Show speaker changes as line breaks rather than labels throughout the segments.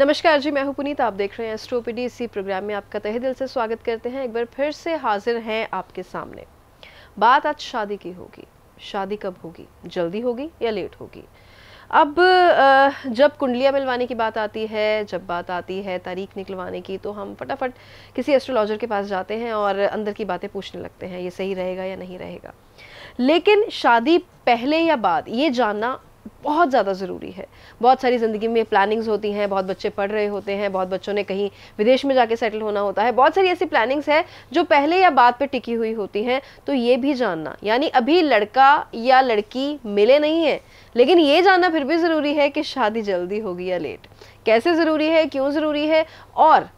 नमस्कार जी मैं हूं पुनीत आप देख रहे हैं एस्ट्रोपीडी इसी प्रोग्राम में आपका तहे दिल से स्वागत करते हैं एक बार फिर से हाजिर हैं आपके सामने बात आज शादी की होगी शादी कब होगी जल्दी होगी या लेट होगी अब जब कुंडलियां मिलवाने की बात आती है जब बात आती है तारीख निकलवाने की तो हम फटाफट किसी एस्ट्रोलॉजर के पास जाते हैं और अंदर की बातें पूछने लगते हैं ये सही रहेगा या नहीं रहेगा लेकिन शादी पहले या बाद ये जानना बहुत ज़्यादा ज़रूरी है बहुत सारी ज़िंदगी में प्लानिंग्स होती हैं बहुत बच्चे पढ़ रहे होते हैं बहुत बच्चों ने कहीं विदेश में जाके सेटल होना होता है बहुत सारी ऐसी प्लानिंग्स है जो पहले या बाद पे टिकी हुई होती हैं तो ये भी जानना यानी अभी लड़का या लड़की मिले नहीं है लेकिन ये जानना फिर भी ज़रूरी है कि शादी जल्दी होगी या लेट कैसे ज़रूरी है क्यों ज़रूरी है और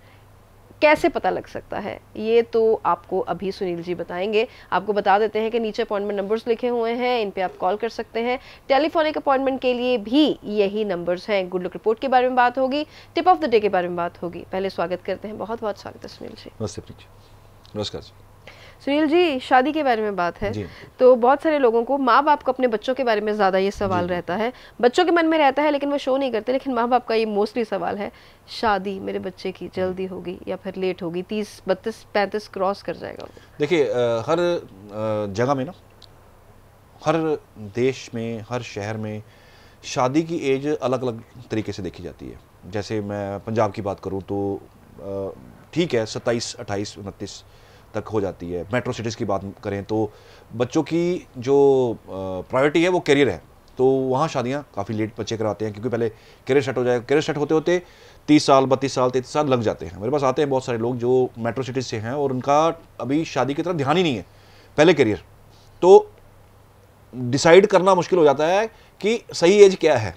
कैसे पता लग सकता है ये तो आपको अभी सुनील जी बताएंगे आपको बता देते हैं कि नीचे अपॉइंटमेंट नंबर्स लिखे हुए हैं इन पे आप कॉल कर सकते हैं टेलीफोनिक अपॉइंटमेंट के लिए भी यही नंबर्स हैं गुड लुक रिपोर्ट के बारे में बात होगी टिप ऑफ द डे के बारे में बात होगी पहले स्वागत करते हैं बहुत बहुत स्वागत है सुनील जी
नमस्ते नमस्कार जी
सुनील जी शादी के बारे में बात है तो बहुत सारे लोगों को माँ बाप को अपने बच्चों के बारे में ज़्यादा ये सवाल रहता है बच्चों के मन में रहता है लेकिन वो शो नहीं करते लेकिन माँ बाप का ये मोस्टली सवाल है शादी मेरे बच्चे की जल्दी होगी या फिर लेट होगी तीस बत्तीस पैंतीस क्रॉस कर जाएगा
देखिए हर जगह में ना हर देश में हर शहर में शादी की एज अलग अलग तरीके से देखी जाती है जैसे मैं पंजाब की बात करूँ तो ठीक है सत्ताईस अट्ठाईस उनतीस तक हो जाती है मेट्रो सिटीज़ की बात करें तो बच्चों की जो प्रायोरिटी है वो करियर है तो वहाँ शादियाँ काफ़ी लेट बच्चे कराते हैं क्योंकि पहले करियर सेट हो जाएगा करियर सेट होते होते तीस साल बत्तीस साल तैतीस साल लग जाते हैं मेरे पास आते हैं बहुत सारे लोग जो मेट्रो सिटीज़ से हैं और उनका अभी शादी की तरफ ध्यान ही नहीं है पहले करियर तो डिसाइड करना मुश्किल हो जाता है कि सही एज क्या है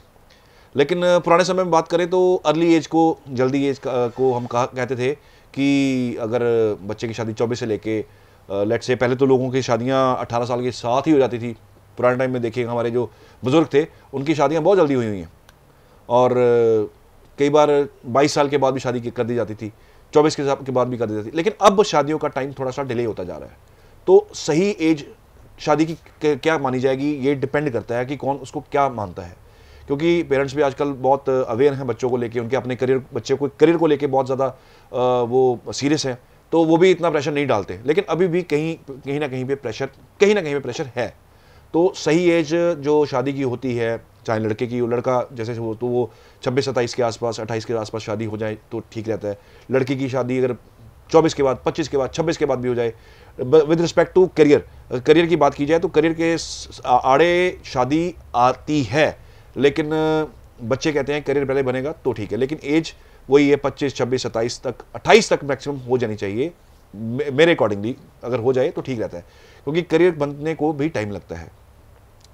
लेकिन पुराने समय में बात करें तो अर्ली एज को जल्दी एज को हम कहा कहते थे कि अगर बच्चे की शादी चौबीस से लेके लेट से पहले तो लोगों की शादियाँ अट्ठारह साल के साथ ही हो जाती थी पुराने टाइम में देखिएगा हमारे जो बुज़ुर्ग थे उनकी शादियाँ बहुत जल्दी हुई हुई हैं और कई बार बाईस साल के बाद भी शादी कर दी जाती थी चौबीस के के बाद भी कर दी जाती थी लेकिन अब शादियों का टाइम थोड़ा सा डिले होता जा रहा है तो सही एज शादी की क्या मानी जाएगी ये डिपेंड करता है कि कौन उसको क्या मानता है क्योंकि पेरेंट्स भी आजकल बहुत अवेयर हैं बच्चों को लेके उनके अपने करियर बच्चे को करियर को लेके बहुत ज़्यादा वो सीरियस हैं तो वो भी इतना प्रेशर नहीं डालते लेकिन अभी भी कहीं कहीं ना कहीं पे प्रेशर कहीं ना कहीं पे प्रेशर है तो सही एज जो शादी की होती है चाहे लड़के की लड़का जैसे हो तो वो छब्बीस सत्ताईस के आसपास अट्ठाईस के आसपास शादी हो जाए तो ठीक रहता है लड़की की शादी अगर चौबीस के बाद पच्चीस के बाद छब्बीस के बाद भी हो जाए with respect to career career की बात की जाए तो करियर के आड़े शादी आती है लेकिन बच्चे कहते हैं करियर पहले बनेगा तो ठीक है लेकिन एज वही है पच्चीस छब्बीस सत्ताईस तक अट्ठाईस तक मैक्सिमम हो जानी चाहिए मेरे अकॉर्डिंगली अगर हो जाए तो ठीक रहता है क्योंकि करियर बनने को भी टाइम लगता है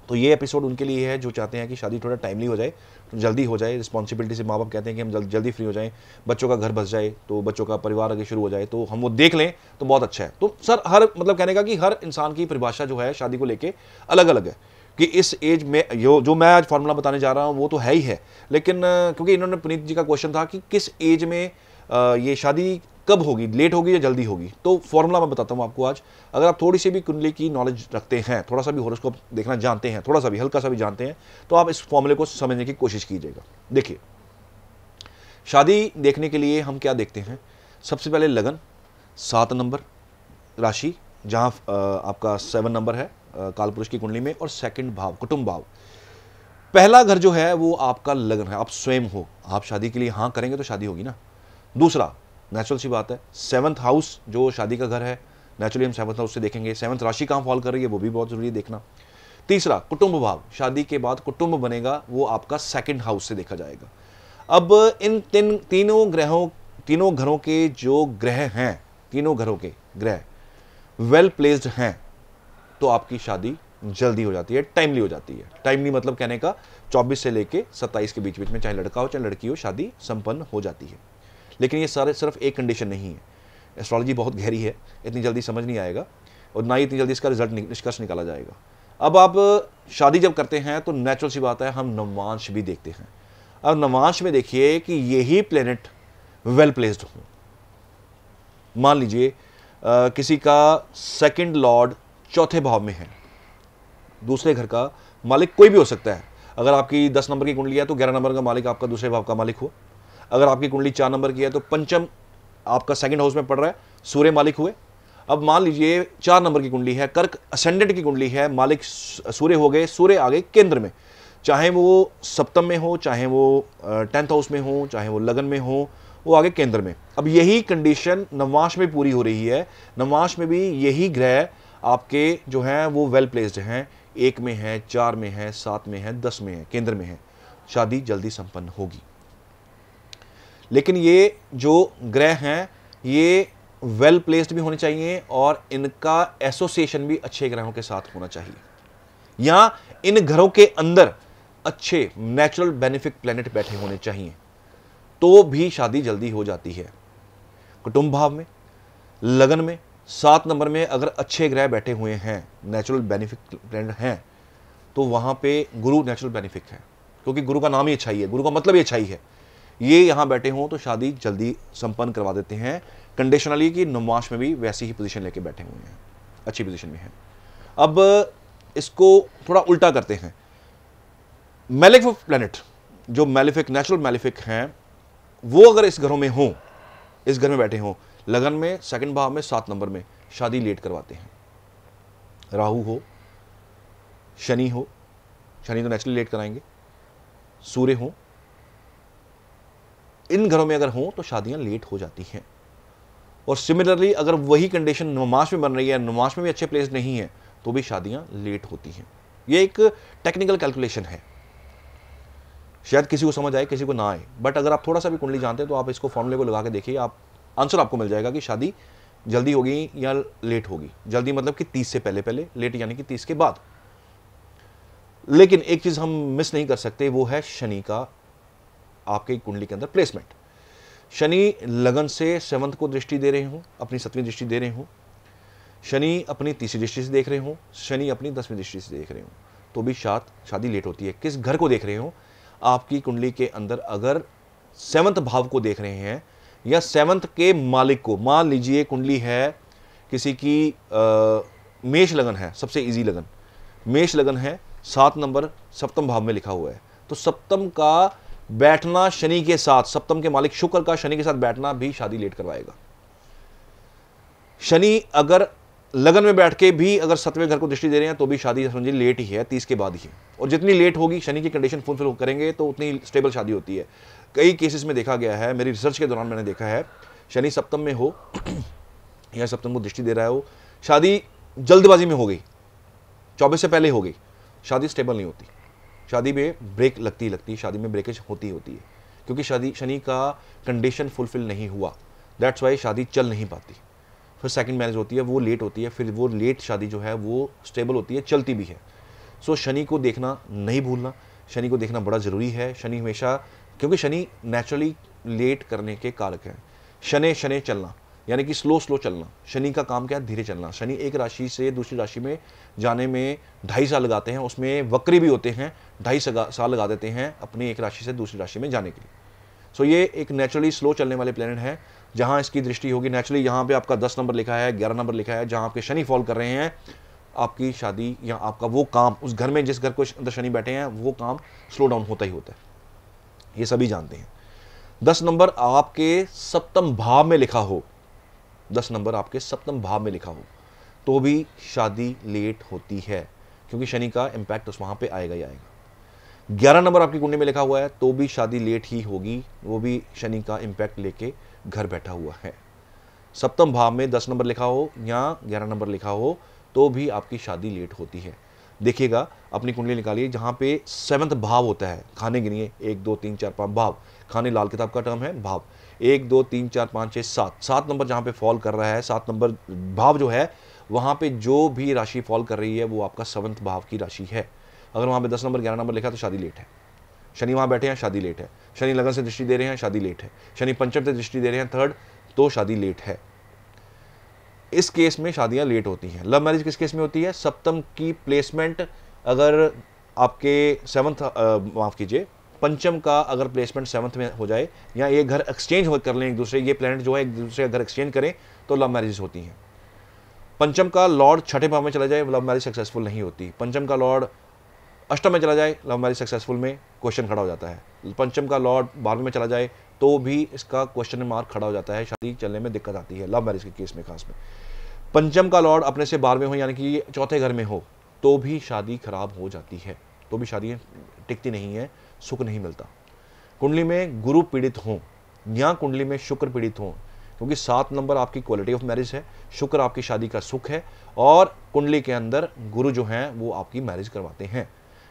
तो ये एपिसोड उनके लिए है जो चाहते हैं कि शादी थोड़ा टाइमली हो जाए तो जल्दी हो जाए रिस्पॉन्सिबिलिटी से माँ बाप कहते हैं कि हम जल्द जल्दी फ्री हो जाएं बच्चों का घर बस जाए तो बच्चों का परिवार आगे शुरू हो जाए तो हम वो देख लें तो बहुत अच्छा है तो सर हर मतलब कहने का कि हर इंसान की परिभाषा जो है शादी को लेकर अलग अलग है कि इस एज में जो जो मैं आज फार्मूला बताने जा रहा हूँ वो तो है ही है लेकिन क्योंकि इन्होंने पुनीत जी का क्वेश्चन था कि किस एज में ये शादी कब होगी लेट होगी या जल्दी होगी तो फॉर्मूला मैं बताता हूँ आपको आज अगर आप थोड़ी सी भी कुंडली की नॉलेज रखते हैं थोड़ा सा भी हॉरोस्कोप देखना जानते हैं थोड़ा सा भी हल्का सा भी जानते हैं तो आप इस फॉर्मूले को समझने की कोशिश कीजिएगा देखिए शादी देखने के लिए हम क्या देखते हैं सबसे पहले लगन सात नंबर राशि जहाँ आपका सेवन नंबर है पुरुष की कुंडली में और सेकंड भाव कुटुंब भाव पहला घर जो है वो आपका लगन है आप स्वयं हो आप शादी के लिए हाँ करेंगे तो शादी होगी ना दूसरा नेचुरल सी बात है सेवंथ हाउस जो शादी का घर है नेचुरली हम सेवंथ हाउस से देखेंगे सेवंथ राशि कहाँ फॉल कर रही है वो भी बहुत जरूरी है देखना तीसरा कुटुंब भाव शादी के बाद कुटुंब बनेगा वो आपका सेकंड हाउस से देखा जाएगा अब इन तीन तीनों ग्रहों तीनों घरों के जो ग्रह हैं तीनों घरों के ग्रह वेल प्लेस्ड हैं तो आपकी शादी जल्दी हो जाती है टाइमली हो जाती है टाइमली मतलब कहने का 24 से लेके 27 के बीच बीच में चाहे लड़का हो चाहे लड़की हो शादी संपन्न हो जाती है लेकिन ये सारे सिर्फ एक कंडीशन नहीं है एस्ट्रोलॉजी बहुत गहरी है इतनी जल्दी समझ नहीं आएगा और ना ही इतनी जल्दी इसका रिजल्ट निष्कर्ष निकाला जाएगा अब आप शादी जब करते हैं तो नेचुरल सी बात है हम नवांश भी देखते हैं अब नवांश में देखिए कि यही प्लेनेट वेल प्लेस्ड हो मान लीजिए किसी का सेकंड लॉर्ड चौथे भाव में है दूसरे घर का मालिक कोई भी हो सकता है अगर आपकी दस नंबर की कुंडली है तो ग्यारह नंबर का मालिक आपका दूसरे भाव का मालिक हुआ अगर आपकी कुंडली चार नंबर की है तो पंचम आपका सेकंड हाउस में पड़ रहा है सूर्य मालिक हुए अब मान लीजिए चार नंबर की कुंडली है कर्क असेंडेंट की कुंडली है मालिक सूर्य हो गए सूर्य आ गए केंद्र में चाहे वो सप्तम में हो चाहे वो टेंथ हाउस में हो चाहे वो लगन में हो वो आगे केंद्र में अब यही कंडीशन नवमाश में पूरी हो रही है नवमाश में भी यही ग्रह आपके जो हैं वो वेल प्लेस्ड हैं एक में हैं चार में हैं सात में हैं दस में हैं केंद्र में हैं शादी जल्दी संपन्न होगी लेकिन ये जो ग्रह हैं ये वेल प्लेस्ड भी होने चाहिए और इनका एसोसिएशन भी अच्छे ग्रहों के साथ होना चाहिए या इन घरों के अंदर अच्छे नेचुरल बेनिफिट प्लेनेट बैठे होने चाहिए तो भी शादी जल्दी हो जाती है कुटुंब भाव में लगन में सात नंबर में अगर अच्छे ग्रह बैठे हुए हैं नेचुरल बेनिफिक प्लैनेट हैं तो वहाँ पे गुरु नेचुरल बेनिफिक है क्योंकि गुरु का नाम ही अच्छा ही है गुरु का मतलब ही अच्छा ही है ये यहाँ बैठे हों तो शादी जल्दी संपन्न करवा देते हैं कंडीशनली कि नमाश में भी वैसी ही पोजिशन लेके बैठे हुए हैं अच्छी पोजिशन में हैं अब इसको थोड़ा उल्टा करते हैं मेलिक प्लानट जो मेलिफिक नेचुरल मेलिफिक हैं वो अगर इस घरों में हों इस घर में बैठे हों लगन में सेकंड भाव में सात नंबर में शादी लेट करवाते हैं राहु हो शनि हो शनि तो नेचुरली लेट कराएंगे सूर्य हो इन घरों में अगर हो तो शादियां लेट हो जाती हैं और सिमिलरली अगर वही कंडीशन नमाश में बन रही है नमाश में भी अच्छे प्लेस नहीं है तो भी शादियां लेट होती हैं ये एक टेक्निकल कैलकुलेशन है शायद किसी को समझ आए किसी को ना आए बट अगर आप थोड़ा सा भी कुंडली जानते हैं तो आप इसको फॉर्मूले को लगा के देखिए आप आंसर आपको मिल जाएगा कि शादी जल्दी होगी या लेट होगी जल्दी मतलब कि तीस से पहले पहले लेट यानी कि तीस के बाद लेकिन एक चीज़ हम मिस नहीं कर सकते वो है शनि का आपके कुंडली के अंदर प्लेसमेंट शनि लगन से सेवंथ को दृष्टि दे रहे हूँ अपनी सतवीं दृष्टि दे रहे हूँ शनि अपनी तीसरी दृष्टि से देख रहे हूँ शनि अपनी दसवीं दृष्टि से देख रहे हूँ तो भी शाद शादी लेट होती है किस घर को देख रहे हो आपकी कुंडली के अंदर अगर सेवंथ भाव को देख रहे हैं या सेवंथ के मालिक को मान लीजिए कुंडली है किसी की आ, मेष लगन है सबसे इजी लगन मेष लगन है सात नंबर सप्तम भाव में लिखा हुआ है तो सप्तम का बैठना शनि के साथ सप्तम के मालिक शुक्र का शनि के साथ बैठना भी शादी लेट करवाएगा शनि अगर लगन में बैठ के भी अगर सतवें घर को दृष्टि दे रहे हैं तो भी शादी समझिए लेट ही है तीस के बाद ही और जितनी लेट होगी शनि की कंडीशन फुलफिल करेंगे तो उतनी स्टेबल शादी होती है कई केसेस में देखा गया है मेरी रिसर्च के दौरान मैंने देखा है शनि सप्तम में हो या सप्तम को दृष्टि दे रहा हो शादी जल्दबाजी में हो गई चौबीस से पहले हो गई शादी स्टेबल नहीं होती शादी में ब्रेक लगती लगती शादी में ब्रेकेज होती होती है क्योंकि शादी शनि का कंडीशन फुलफिल नहीं हुआ दैट्स वाई शादी चल नहीं पाती फिर सेकंड मैरिज होती है वो लेट होती है फिर वो लेट शादी जो है वो स्टेबल होती है चलती भी है सो शनि को देखना नहीं भूलना शनि को देखना बड़ा ज़रूरी है शनि हमेशा क्योंकि शनि नेचुरली लेट करने के कारक हैं शनि शनि चलना यानी कि स्लो स्लो चलना शनि का काम क्या है धीरे चलना शनि एक राशि से दूसरी राशि में जाने में ढाई साल लगाते हैं उसमें वक्री भी होते हैं ढाई साल लगा देते हैं अपनी एक राशि से दूसरी राशि में जाने के लिए सो so, ये एक नेचुरली स्लो चलने वाले प्लेनेट हैं जहां इसकी दृष्टि होगी नेचुरली यहां पे आपका दस नंबर लिखा है ग्यारह नंबर लिखा है जहां आपके शनि फॉल कर रहे हैं आपकी शादी या आपका वो काम उस घर में जिस घर को अंदर शनि बैठे हैं वो काम स्लो डाउन होता ही होता है ये सभी जानते हैं दस नंबर आपके सप्तम भाव में लिखा हो दस नंबर आपके सप्तम भाव में लिखा हो तो भी शादी लेट होती है क्योंकि शनि का इम्पैक्ट उस वहाँ पर आएगा ही आएगा ग्यारह नंबर आपकी कुंडली में लिखा हुआ है तो भी शादी लेट ही होगी वो भी शनि का इम्पैक्ट लेके घर बैठा हुआ है सप्तम भाव में दस नंबर लिखा हो या ग्यारह नंबर लिखा हो तो भी आपकी शादी लेट होती है देखिएगा अपनी कुंडली निकालिए जहाँ पे सेवंथ भाव होता है खाने गिनिए एक दो तीन चार पाँच भाव खाने लाल किताब का टर्म है भाव एक दो तीन चार पाँच छः सात सात नंबर जहाँ पे फॉल कर रहा है सात नंबर भाव जो है वहाँ पे जो भी राशि फॉल कर रही है वो आपका सेवंथ भाव की राशि है अगर वहाँ पे दस नंबर ग्यारह नंबर लिखा तो शादी लेट है शनि वहाँ बैठे हैं शादी लेट है शनि लगन से दृष्टि दे रहे हैं शादी लेट है शनि पंचम से दृष्टि दे रहे हैं थर्ड तो शादी लेट है इस केस में शादियां लेट होती हैं लव मैरिज किस केस में होती है सप्तम की प्लेसमेंट अगर आपके सेवन्थ माफ़ कीजिए पंचम का अगर प्लेसमेंट सेवन्थ में हो जाए या ये घर एक्सचेंज हो कर लें एक दूसरे ये प्लैनेट जो है एक दूसरे का घर एक्सचेंज करें तो लव मैरिज होती हैं पंचम का लॉर्ड छठे भाव में चला जाए लव मैरिज सक्सेसफुल नहीं होती पंचम का लॉर्ड अष्टम में चला जाए लव मैरिज सक्सेसफुल में क्वेश्चन खड़ा हो जाता है पंचम का लॉर्ड बारहवें में चला जाए तो भी इसका क्वेश्चन मार्क खड़ा हो जाता है शादी चलने में दिक्कत आती है लव मैरिज के केस में खास में पंचम का लॉर्ड अपने से बारहवें हो यानी कि चौथे घर में हो तो भी शादी खराब हो जाती है तो भी शादी टिकती नहीं है सुख नहीं मिलता कुंडली में गुरु पीड़ित हों या कुंडली में शुक्र पीड़ित हों क्योंकि सात नंबर आपकी क्वालिटी ऑफ मैरिज है शुक्र आपकी शादी का सुख है और कुंडली के अंदर गुरु जो हैं वो आपकी मैरिज करवाते हैं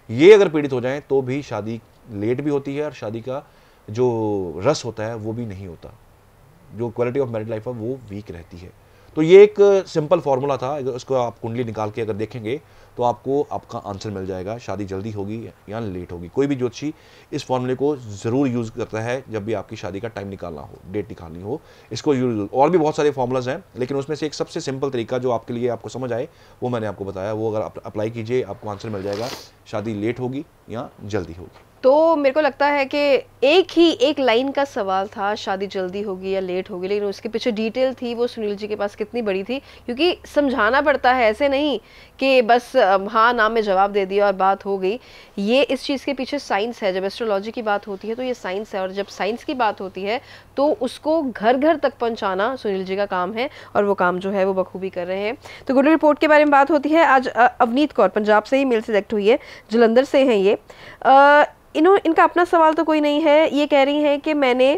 ये अगर पीड़ित हो जाए तो भी शादी लेट भी होती है और शादी का जो रस होता है वो भी नहीं होता जो क्वालिटी ऑफ मैरिड लाइफ है वो वीक रहती है तो ये एक सिंपल फार्मूला था अगर इसको आप कुंडली निकाल के अगर देखेंगे तो आपको आपका आंसर मिल जाएगा शादी जल्दी होगी या लेट होगी कोई भी ज्योतिषी इस फॉर्मूले को ज़रूर यूज़ करता है जब भी आपकी शादी का टाइम निकालना हो डेट निकालनी हो इसको यूज और भी बहुत सारे फार्मूलाज हैं लेकिन उसमें से एक सबसे सिंपल तरीका जो आपके लिए आपको समझ आए वो मैंने आपको बताया वो अगर आप अप्लाई कीजिए आपको आंसर मिल जाएगा शादी लेट होगी या जल्दी होगी
तो मेरे को लगता है कि एक ही एक लाइन का सवाल था शादी जल्दी होगी या लेट होगी लेकिन उसके पीछे डिटेल थी वो सुनील जी के पास कितनी बड़ी थी क्योंकि समझाना पड़ता है ऐसे नहीं कि बस हाँ नाम में जवाब दे दिया और बात हो गई ये इस चीज़ के पीछे साइंस है जब एस्ट्रोलॉजी की बात होती है तो ये साइंस है और जब साइंस की बात होती है तो उसको घर घर तक पहुंचाना सुनील जी का काम है और वो काम जो है वो बखूबी कर रहे हैं तो गुड रिपोर्ट के बारे में बात होती है आज अवनीत कौर पंजाब से ही मेल सेलेक्ट हुई है जलंधर से हैं ये इन्हों इनका अपना सवाल तो कोई नहीं है ये कह रही हैं कि मैंने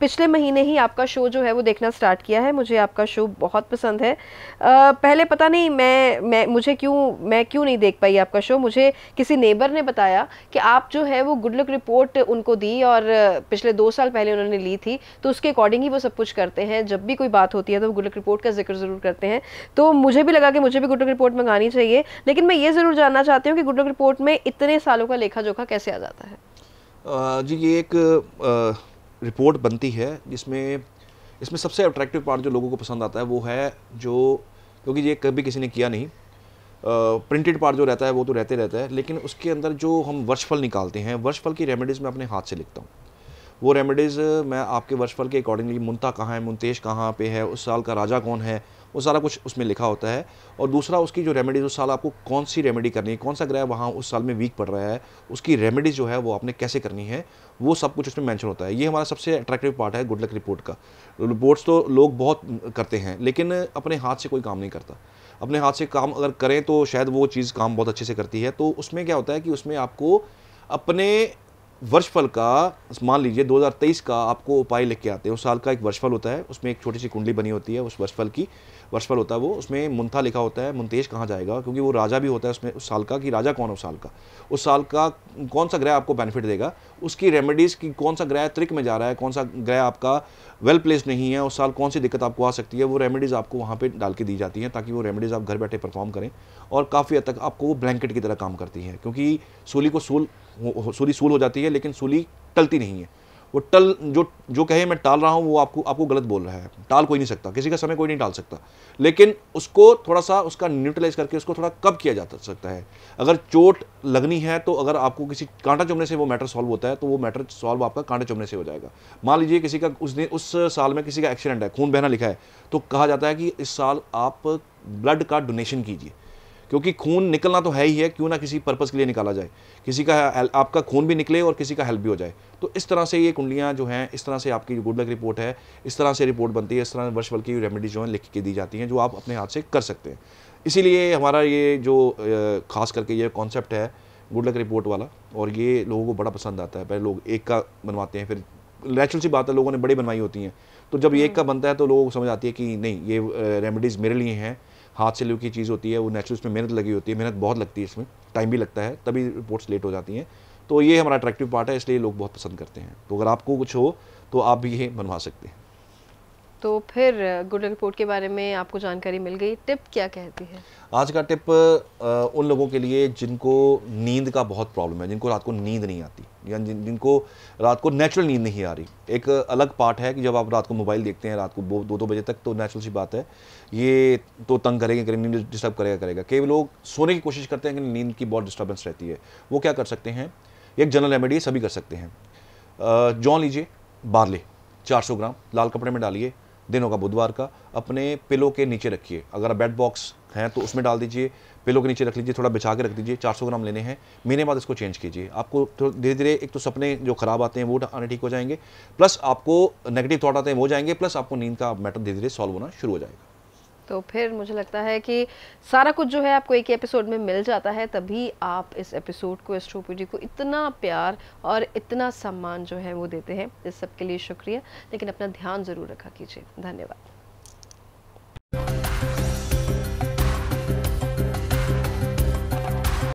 पिछले महीने ही आपका शो जो है वो देखना स्टार्ट किया है मुझे आपका शो बहुत पसंद है पहले पता नहीं मैं मैं मुझे क्यों मैं क्यों नहीं देख पाई आपका शो मुझे किसी नेबर ने बताया कि आप जो है वो गुड लक रिपोर्ट उनको दी और पिछले दो साल पहले उन्होंने ली थी तो उसके अकॉर्डिंग ही वो सब कुछ करते हैं जब भी कोई बात होती है तो वो गुड लक रिपोर्ट का जिक्र ज़रूर करते हैं तो मुझे भी लगा कि मुझे भी गुड लक रिपोर्ट मंगानी चाहिए लेकिन मैं ये ज़रूर जानना चाहती हूँ कि गुड लक रिपोर्ट में इतने सालों का लेखा जोखा कैसे आ जाता है
जी ये एक रिपोर्ट बनती है जिसमें इसमें सबसे अट्रैक्टिव पार्ट जो लोगों को पसंद आता है वो है जो क्योंकि ये कभी किसी ने किया नहीं प्रिंटेड पार्ट जो रहता है वो तो रहते रहता है लेकिन उसके अंदर जो हम वर्षफल निकालते हैं वर्षफल की रेमेडीज़ मैं अपने हाथ से लिखता हूँ वो रेमेडीज़ मैं आपके वर्षफल के अकॉर्डिंगली मुनता कहाँ है मुनतेश कहाँ पे है उस साल का राजा कौन है वो सारा कुछ उसमें लिखा होता है और दूसरा उसकी जो रेमेडीज़ उस साल आपको कौन सी रेमेडी करनी है कौन सा ग्रह वहाँ उस साल में वीक पड़ रहा है उसकी रेमेडीज़ जो है वो आपने कैसे करनी है वो सब कुछ उसमें मैंशन होता है ये हमारा सबसे अट्रैक्टिव पार्ट है गुड लक रिपोर्ट का रिपोर्ट्स तो लोग बहुत करते हैं लेकिन अपने हाथ से कोई काम नहीं करता अपने हाथ से काम अगर करें तो शायद वो चीज़ काम बहुत अच्छे से करती है तो उसमें क्या होता है कि उसमें आपको अपने वर्षफल का मान लीजिए 2023 का आपको उपाय लिख के आते हैं उस साल का एक वर्षफल होता है उसमें एक छोटी सी कुंडली बनी होती है उस वर्षफल की वर्षफल होता है वो उसमें मुंथा लिखा होता है मुंतेश कहाँ जाएगा क्योंकि वो राजा भी होता है उसमें उस साल का कि राजा कौन है उस साल का उस साल का कौन सा ग्रह आपको बेनिफिट देगा उसकी रेमेडीज़ की कौन सा ग्रह त्रिक में जा रहा है कौन सा ग्रह आपका वेल प्लेस नहीं है उस साल कौन सी दिक्कत आपको आ सकती है वो रेमेडीज़ आपको वहाँ पर डाल के दी जाती हैं ताकि वो रेमेडीज़ आप घर बैठे परफॉर्म करें और काफ़ी हद तक आपको वो ब्लैंकेट की तरह काम करती हैं क्योंकि सूली को सूल सूली सूल हो जाती है लेकिन सूली टलती नहीं है वो टल जो जो कहे मैं टाल रहा हूँ वो आपको आपको गलत बोल रहा है टाल कोई नहीं सकता किसी का समय कोई नहीं टाल सकता लेकिन उसको थोड़ा सा उसका न्यूट्रलाइज करके उसको थोड़ा कब किया जा सकता है अगर चोट लगनी है तो अगर आपको किसी कांटा चुमने से वो मैटर सॉल्व होता है तो वो मैटर सॉल्व आपका कांटा चुमने से हो जाएगा मान लीजिए किसी का उसने उस साल में किसी का एक्सीडेंट है खून बहना लिखा है तो कहा जाता है कि इस साल आप ब्लड का डोनेशन कीजिए क्योंकि खून निकलना तो है ही है क्यों ना किसी पर्पज़ के लिए निकाला जाए किसी का आपका खून भी निकले और किसी का हेल्प भी हो जाए तो इस तरह से ये कुंडलियाँ जो हैं इस तरह से आपकी गुड लक रिपोर्ट है इस तरह से रिपोर्ट बनती है इस तरह वर्ष बल की रेमेडीज जो हैं लिख के दी जाती हैं जो आप अपने हाथ से कर सकते हैं इसीलिए हमारा ये जो खास करके ये कॉन्सेप्ट है गुड लक रिपोर्ट वाला और ये लोगों को बड़ा पसंद आता है पहले लोग एक का बनवाते हैं फिर नेचुरल सी बात है लोगों ने बड़ी बनवाई होती हैं तो जब ये एक का बनता है तो लोगों को समझ आती है कि नहीं ये रेमेडीज़ मेरे लिए हैं हाथ से लुकी चीज़ होती है वो नेचुरल उसमें मेहनत लगी होती है मेहनत बहुत लगती है इसमें टाइम भी लगता है तभी रिपोर्ट्स लेट हो जाती हैं तो ये हमारा अट्रैक्टिव पार्ट है इसलिए लोग बहुत पसंद करते हैं तो अगर आपको कुछ हो तो आप भी ये बनवा सकते हैं
तो फिर गुड रिपोर्ट के बारे में आपको जानकारी मिल गई टिप क्या कहती है
आज का टिप उन लोगों के लिए जिनको नींद का बहुत प्रॉब्लम है जिनको रात को नींद नहीं आती या जिन जिनको रात को नेचुरल नींद नहीं आ रही एक अलग पार्ट है कि जब आप रात को मोबाइल देखते हैं रात को दो दो बजे तक तो नेचुरल सी बात है ये तो तंग करेंगे करेंगे नींद डिस्टर्ब करेगा करेगा कई लोग सोने की कोशिश करते हैं कि नींद की बहुत डिस्टर्बेंस रहती है वो क्या कर सकते हैं एक जनरल रेमेडी सभी कर सकते हैं जौ लीजिए बारले 400 ग्राम लाल कपड़े में डालिए दिन होगा बुधवार का अपने पिलो के नीचे रखिए अगर बेड बॉक्स हैं तो उसमें डाल दीजिए पिलो के नीचे रख लीजिए थोड़ा बिछा के रख दीजिए 400 ग्राम लेने हैं महीने बाद इसको चेंज कीजिए आपको तो धीरे धीरे एक तो सपने जो खराब आते हैं वो आने ठीक हो जाएंगे प्लस आपको नेगेटिव थाट आते हैं वो जाएंगे प्लस आपको नींद का मैटर धीरे धीरे सॉल्व होना शुरू हो जाएगा
तो फिर मुझे लगता है कि सारा कुछ जो है आपको एक एपिसोड में मिल जाता है तभी आप इस एपिसोड को एस्ट्रोपीडी को इतना प्यार और इतना सम्मान जो है वो देते हैं इस सब के लिए शुक्रिया लेकिन अपना ध्यान ज़रूर रखा कीजिए धन्यवाद